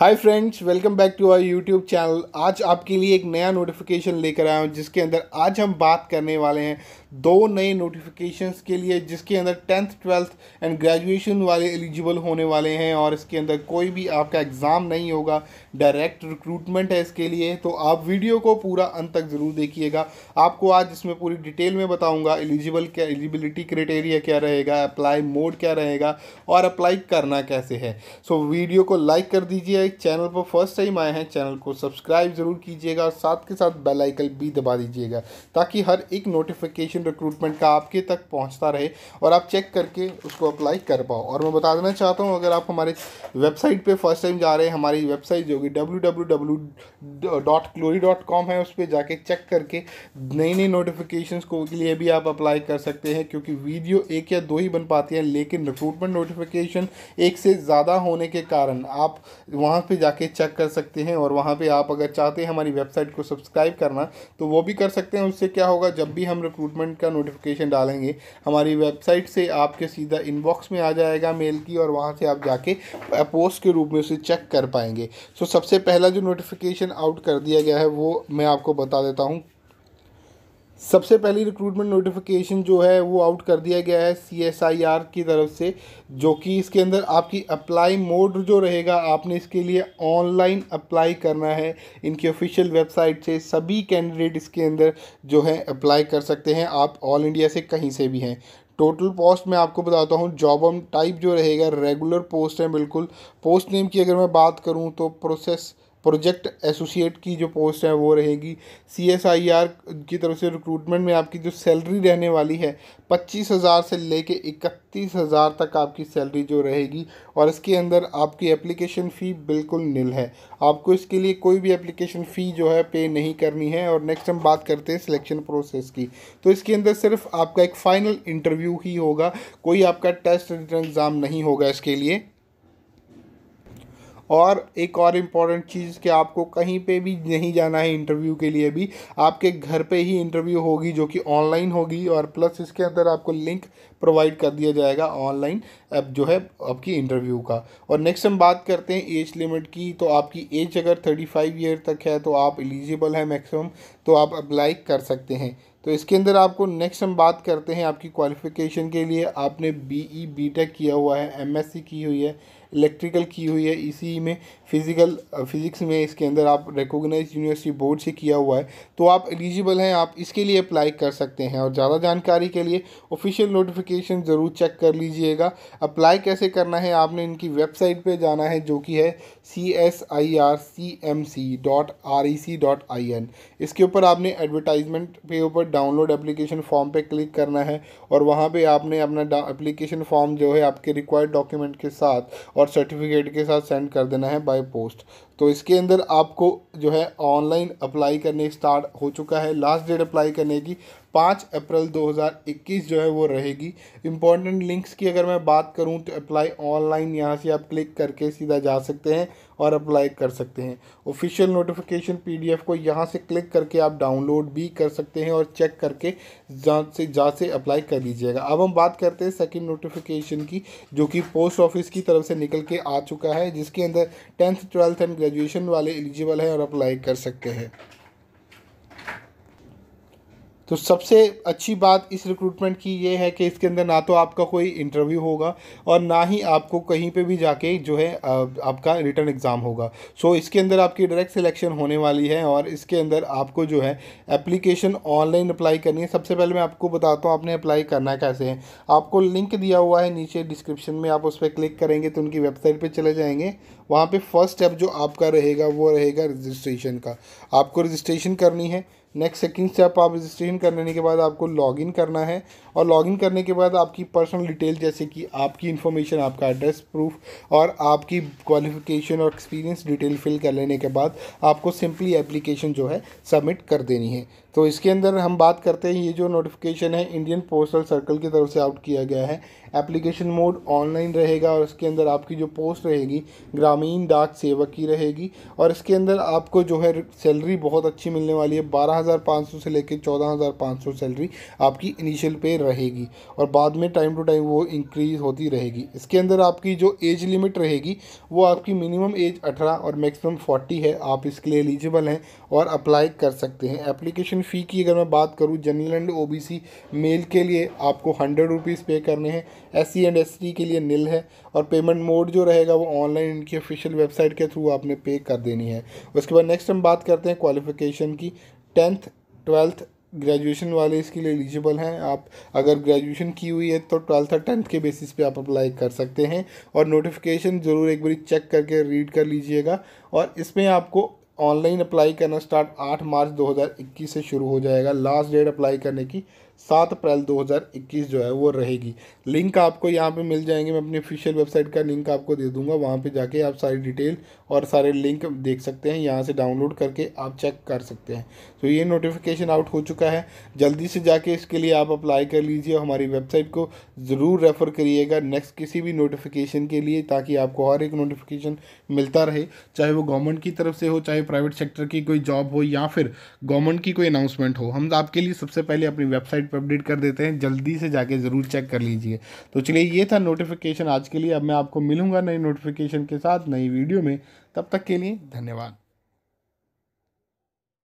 hi friends welcome back to our YouTube channel आज आपके लिए एक नया नोटिफिकेशन लेकर आया हूँ जिसके अंदर आज हम बात करने वाले हैं दो नए नोटिफिकेशंस के लिए जिसके अंदर टेंथ ट्वेल्थ एंड ग्रेजुएशन वाले एलिजिबल होने वाले हैं और इसके अंदर कोई भी आपका एग्ज़ाम नहीं होगा डायरेक्ट रिक्रूटमेंट है इसके लिए तो आप वीडियो को पूरा अंत तक ज़रूर देखिएगा आपको आज इसमें पूरी डिटेल में बताऊँगा एलिजिबल क्या एलिजिबिलिटी क्राइटेरिया क्या रहेगा अप्लाई मोड क्या रहेगा और अप्लाई करना कैसे है सो so, वीडियो को लाइक कर दीजिए चैनल पर फर्स्ट टाइम आए हैं चैनल को सब्सक्राइब ज़रूर कीजिएगा और साथ के साथ बेलाइकन भी दबा दीजिएगा ताकि हर एक नोटिफिकेशन पोजीशन रिक्रूटमेंट का आपके तक पहुंचता रहे और आप चेक करके उसको अप्लाई कर पाओ और मैं बता देना चाहता हूं अगर आप हमारे वेबसाइट पे फर्स्ट टाइम जा रहे हैं हमारी वेबसाइट जो कि डब्ल्यू है उस पर जाके चेक करके नई नई नोटिफिकेशन को के लिए भी आप अप्लाई कर सकते हैं क्योंकि वीडियो एक या दो ही बन पाती है लेकिन रिक्रूटमेंट नोटिफिकेशन एक से ज़्यादा होने के कारण आप वहाँ पर जाके चेक कर सकते हैं और वहाँ पर आप अगर चाहते हैं हमारी वेबसाइट को सब्सक्राइब करना तो वो भी कर सकते हैं उससे क्या होगा जब भी हम रिक्रूटमेंट अपडेट का नोटिफिकेशन डालेंगे हमारी वेबसाइट से आपके सीधा इनबॉक्स में आ जाएगा मेल की और वहाँ से आप जाके पोस्ट के रूप में उसे चेक कर पाएंगे सो सबसे पहला जो नोटिफिकेशन आउट कर दिया गया है वो मैं आपको बता देता हूँ सबसे पहली रिक्रूटमेंट नोटिफिकेशन जो है वो आउट कर दिया गया है सी एस आई आर की तरफ से जो कि इसके अंदर आपकी अप्लाई मोड जो रहेगा आपने इसके लिए ऑनलाइन अप्लाई करना है इनकी ऑफिशियल वेबसाइट से सभी कैंडिडेट इसके अंदर जो है अप्लाई कर सकते हैं आप ऑल इंडिया से कहीं से भी हैं टोटल पोस्ट मैं आपको बताता हूँ जॉब टाइप जो रहेगा रेगुलर पोस्ट है बिल्कुल पोस्ट नेम की अगर मैं बात करूँ तो प्रोसेस प्रोजेक्ट एसोसिएट की जो पोस्ट है वो रहेगी सी एस आई आर की तरफ से रिक्रूटमेंट में आपकी जो सैलरी रहने वाली है पच्चीस हज़ार से लेके इकतीस हज़ार तक आपकी सैलरी जो रहेगी और इसके अंदर आपकी एप्लीकेशन फ़ी बिल्कुल नील है आपको इसके लिए कोई भी एप्लीकेशन फ़ी जो है पे नहीं करनी है और नेक्स्ट हम बात करते हैं सिलेक्शन प्रोसेस की तो इसके अंदर सिर्फ आपका एक फ़ाइनल इंटरव्यू ही होगा कोई आपका टेस्ट रिटर्न एग्ज़ाम नहीं होगा इसके लिए और एक और इम्पॉर्टेंट चीज़ कि आपको कहीं पे भी नहीं जाना है इंटरव्यू के लिए भी आपके घर पे ही इंटरव्यू होगी जो कि ऑनलाइन होगी और प्लस इसके अंदर आपको लिंक प्रोवाइड कर दिया जाएगा ऑनलाइन अब जो है आपकी इंटरव्यू का और नेक्स्ट हम बात करते हैं एज लिमिट की तो आपकी एज अगर थर्टी फाइव ईयर तक है तो आप एलिजिबल है मैक्सिमम तो आप अप्लाई कर सकते हैं तो इसके अंदर आपको नेक्स्ट हम बात करते हैं आपकी क्वालिफ़िकेशन के लिए आपने बी ई बी टेक किया हुआ है एम एस सी की हुई है इलेक्ट्रिकल की हुई है इसी में फिज़िकल फिज़िक्स में इसके अंदर आप रिकोगनाइज यूनिवर्सिटी बोर्ड से किया हुआ है तो आप एलिजिबल हैं आप इसके लिए अप्लाई कर सकते हैं और ज़्यादा जानकारी के लिए ऑफिशियल नोटिफिकेशन ज़रूर चेक कर लीजिएगा अप्लाई कैसे करना है आपने इनकी वेबसाइट पर जाना है जो कि है C S I R C M C dot R E C dot I N इसके ऊपर आपने एडवर्टाइजमेंट पे ऊपर डाउनलोड एप्लीकेशन फॉर्म पर क्लिक करना है और वहाँ पर आपने अपना एप्लीकेशन फॉर्म जो है आपके रिक्वायर्ड डॉक्यूमेंट के साथ और और सर्टिफिकेट के साथ सेंड कर देना है बाय पोस्ट तो इसके अंदर आपको जो है ऑनलाइन अप्लाई करने स्टार्ट हो चुका है लास्ट डेट अप्लाई करने की पाँच अप्रैल 2021 जो है वो रहेगी इम्पॉर्टेंट लिंक्स की अगर मैं बात करूं तो अप्लाई ऑनलाइन यहां से आप क्लिक करके सीधा जा सकते हैं और अप्लाई कर सकते हैं ऑफिशियल नोटिफिकेशन पीडीएफ को यहां से क्लिक करके आप डाउनलोड भी कर सकते हैं और चेक करके जहाँ से जहाँ से अप्लाई कर लीजिएगा अब हम बात करते हैं सेकेंड नोटिफिकेशन की जो कि पोस्ट ऑफिस की तरफ से निकल के आ चुका है जिसके अंदर टेंथ ट्वेल्थ एंड ग्रेजुएशन वाले एलिजिबल हैं और अप्लाई कर सकते हैं तो सबसे अच्छी बात इस रिक्रूटमेंट की ये है कि इसके अंदर ना तो आपका कोई इंटरव्यू होगा और ना ही आपको कहीं पे भी जाके जो है आपका रिटर्न एग्ज़ाम होगा सो so, इसके अंदर आपकी डायरेक्ट सिलेक्शन होने वाली है और इसके अंदर आपको जो है एप्लीकेशन ऑनलाइन अप्लाई करनी है सबसे पहले मैं आपको बताता हूँ आपने अप्लाई करना कैसे है आपको लिंक दिया हुआ है नीचे डिस्क्रिप्शन में आप उस पर क्लिक करेंगे तो उनकी वेबसाइट पर चले जाएँगे वहाँ पर फर्स्ट स्टेप जो आपका रहेगा वो रहेगा रजिस्ट्रेशन का आपको रजिस्ट्रेशन करनी है नेक्स्ट सेकंड स्टेप आप रजिस्ट्रेशन करने के बाद आपको लॉगिन करना है और लॉगिन करने के बाद आपकी पर्सनल डिटेल जैसे कि आपकी इन्फॉर्मेशन आपका एड्रेस प्रूफ और आपकी क्वालिफिकेशन और एक्सपीरियंस डिटेल फिल कर लेने के बाद आपको सिंपली एप्लीकेशन जो है सबमिट कर देनी है तो इसके अंदर हम बात करते हैं ये जो नोटिफिकेशन है इंडियन पोस्टल सर्कल की तरफ से आउट किया गया है एप्लीकेशन मोड ऑनलाइन रहेगा और इसके अंदर आपकी जो पोस्ट रहेगी ग्रामीण डाक सेवक की रहेगी और इसके अंदर आपको जो है सैलरी बहुत अच्छी मिलने वाली है बारह हज़ार पाँच सौ से लेकर चौदह हज़ार पाँच सौ सैलरी आपकी इनिशियल पे रहेगी और बाद में टाइम टू टाइम वो इंक्रीज़ होती रहेगी इसके अंदर आपकी जो एज लिमिट रहेगी वो आपकी मिनिमम एज अठारह और मैक्सिमम फोर्टी है आप इसके लिए एलिजिबल हैं और अप्लाई कर सकते हैं एप्लीकेशन फ़ी की अगर मैं बात करूँ जनरल एंड ओ मेल के लिए आपको हंड्रेड रुपीज़ पे करने हैं एस सी एंड एस के लिए नील है और पेमेंट मोड जो रहेगा वो ऑनलाइन इनकी ऑफिशियल वेबसाइट के थ्रू आपने पे कर देनी है उसके बाद नेक्स्ट हम बात करते हैं क्वालिफिकेशन की टेंथ ट्वेल्थ ग्रेजुएशन वाले इसके लिए एलिजिबल हैं आप अगर ग्रेजुएशन की हुई है तो ट्वेल्थ और टेंथ के बेसिस पे आप अप्लाई कर सकते हैं और नोटिफिकेशन ज़रूर एक बार चेक करके रीड कर लीजिएगा और इसमें आपको ऑनलाइन अप्लाई करना स्टार्ट आठ मार्च 2021 से शुरू हो जाएगा लास्ट डेट अप्लाई करने की सात अप्रैल 2021 जो है वो रहेगी लिंक आपको यहाँ पे मिल जाएंगे मैं अपनी ऑफिशियल वेबसाइट का लिंक आपको दे दूंगा वहाँ पे जाके आप सारी डिटेल और सारे लिंक देख सकते हैं यहाँ से डाउनलोड करके आप चेक कर सकते हैं तो ये नोटिफिकेशन आउट हो चुका है जल्दी से जाके इसके लिए आप अप्लाई कर लीजिए हमारी वेबसाइट को ज़रूर रेफ़र करिएगा नेक्स्ट किसी भी नोटिफिकेशन के लिए ताकि आपको हर एक नोटिफिकेशन मिलता रहे चाहे वो गवर्नमेंट की तरफ से हो चाहे प्राइवेट सेक्टर की कोई जॉब हो या फिर गवर्नमेंट की कोई अनाउंसमेंट हो हम आपके लिए सबसे पहले अपनी वेबसाइट वेबसाइट पर अपडेट कर देते हैं जल्दी से जाके ज़रूर चेक कर लीजिए तो चलिए ये था नोटिफिकेशन आज के लिए अब मैं आपको मिलूंगा नई नोटिफिकेशन के साथ नई वीडियो में तब तक के लिए धन्यवाद